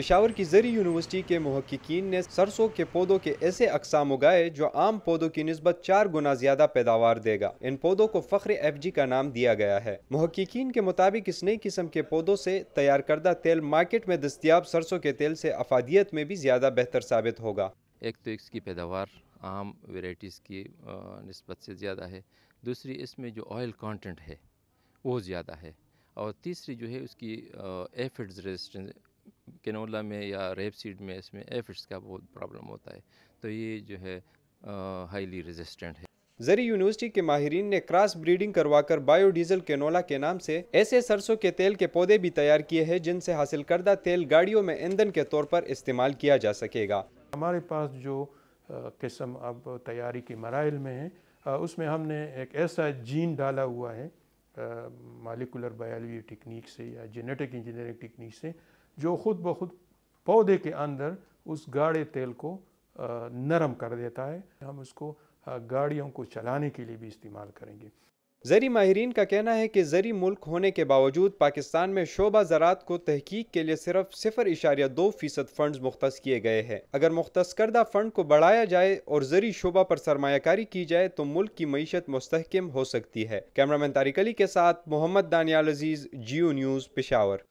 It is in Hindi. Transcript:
पिशावर की जरी यूनिवर्सिटी के महक्कीन ने सरसों के पौधों के ऐसे अकसाम उगाए जो आम पौधों की नस्बत चार गुना ज्यादा पैदावार देगा इन पौधों को फख्र एफ जी का नाम दिया गया है महक्कीन के मुताबिक इस नई किस्म के पौधों से तैयार करदा तेल मार्केट में दस्तियाब सरसों के तेल से अफादियत में भी ज्यादा बेहतर साबित होगा एक तो इसकी पैदावार आम वेराइटीज़ की नस्बत से ज़्यादा है दूसरी इसमें जो ऑयल कंटेंट है वो ज़्यादा है और तीसरी जो है उसकी एफिड्स रेजिस्टेंस कैनोला में या रेप सीड में इसमें एफिड्स का बहुत प्रॉब्लम होता है तो ये जो है हाईली रेजिस्टेंट है जरी यूनिवर्सिटी के माहरीन ने क्रॉस ब्रीडिंग करवाकर बायोडीजल कैनोला के नाम से ऐसे सरसों के तेल के पौधे भी तैयार किए हैं जिनसे हासिल करदा तेल गाड़ियों में ईंधन के तौर पर इस्तेमाल किया जा सकेगा हमारे पास जो किस्म अब तैयारी के मराइल में है उसमें हमने एक ऐसा जीन डाला हुआ है मालिकुलर बायोलॉजी टेक्निक से या जेनेटिक इंजीनियरिंग टेक्निक से जो खुद ब खुद पौधे के अंदर उस गाढ़े तेल को नरम कर देता है हम उसको गाड़ियों को चलाने के लिए भी इस्तेमाल करेंगे जरी माहरीन का कहना है कि जरी मुल्क होने के बावजूद पाकिस्तान में शोबा ज़रात को तहकीक के लिए सिर्फ सिफर इशारिया दो फीसद फंड मुख्त किए गए हैं अगर मुख्त करदा फंड को बढ़ाया जाए और जरी शोबा पर सरमाकारी की जाए तो मुल्क की मीशत मुस्तकम हो सकती है कैमरा तारिक अली के साथ मोहम्मद दानियाल अजीज़ जियो न्यूज़ पिशावर